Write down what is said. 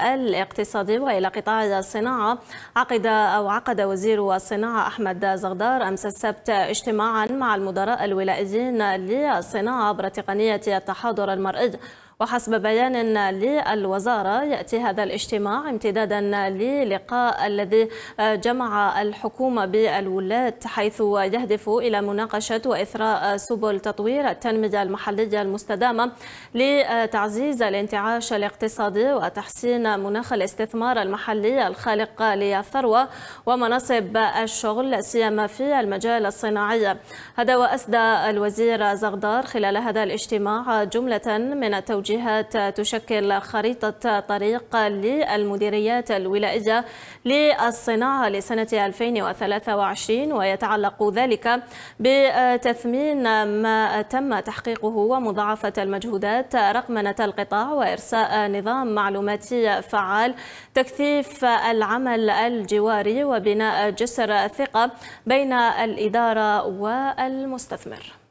الاقتصادي والى قطاع الصناعه عقد او عقد وزير الصناعه احمد زغدار امس السبت اجتماعا مع المدراء الولائيين للصناعه عبر تقنيه التحاضر المرئي وحسب بيان للوزارة يأتي هذا الاجتماع امتدادا للقاء الذي جمع الحكومة بالولاة حيث يهدف إلى مناقشة وإثراء سبل تطوير التنمية المحلية المستدامة لتعزيز الانتعاش الاقتصادي وتحسين مناخ الاستثمار المحلي الخالق للثروة ومناصب الشغل سيما في المجال الصناعي هذا وأسدى الوزير زغدار خلال هذا الاجتماع جملة من التوجيه التوجيهات تشكل خريطة طريق للمديريات الولائية للصناعة لسنة 2023 ويتعلق ذلك بتثمين ما تم تحقيقه ومضاعفة المجهودات رقمنة القطاع وإرساء نظام معلوماتي فعال تكثيف العمل الجواري وبناء جسر ثقة بين الإدارة والمستثمر